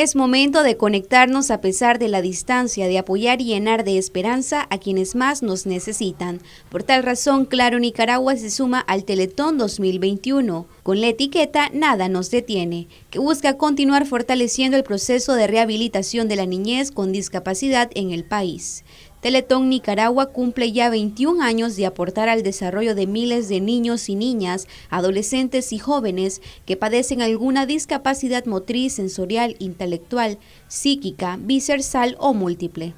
Es momento de conectarnos a pesar de la distancia, de apoyar y llenar de esperanza a quienes más nos necesitan. Por tal razón, Claro Nicaragua se suma al Teletón 2021 con la etiqueta Nada nos detiene, que busca continuar fortaleciendo el proceso de rehabilitación de la niñez con discapacidad en el país. Teletón Nicaragua cumple ya 21 años de aportar al desarrollo de miles de niños y niñas, adolescentes y jóvenes que padecen alguna discapacidad motriz, sensorial, intelectual, psíquica, visceral o múltiple.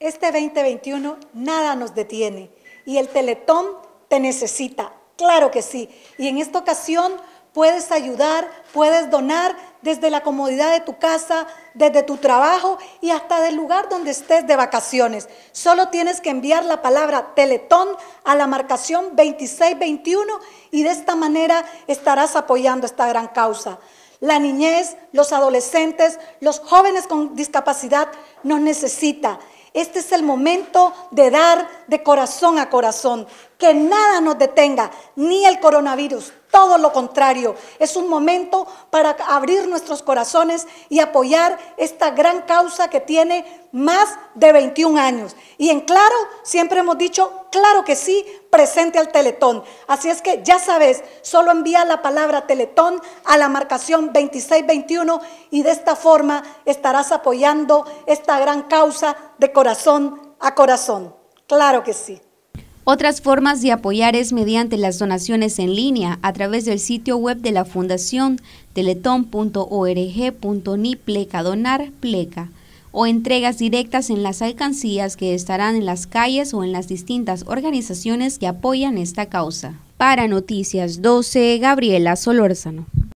Este 2021 nada nos detiene y el Teletón te necesita, claro que sí. Y en esta ocasión puedes ayudar, puedes donar desde la comodidad de tu casa, desde tu trabajo y hasta del lugar donde estés de vacaciones. Solo tienes que enviar la palabra Teletón a la marcación 2621 y de esta manera estarás apoyando esta gran causa. La niñez, los adolescentes, los jóvenes con discapacidad nos necesita. Este es el momento de dar de corazón a corazón. Que nada nos detenga, ni el coronavirus, todo lo contrario. Es un momento para abrir nuestros corazones y apoyar esta gran causa que tiene más de 21 años. Y en claro, siempre hemos dicho, claro que sí, presente al Teletón. Así es que ya sabes, solo envía la palabra Teletón a la marcación 2621 y de esta forma estarás apoyando esta gran causa de corazón a corazón. Claro que sí. Otras formas de apoyar es mediante las donaciones en línea a través del sitio web de la Fundación teletón.org.ni pleca donar pleca o entregas directas en las alcancías que estarán en las calles o en las distintas organizaciones que apoyan esta causa. Para Noticias 12, Gabriela Solórzano.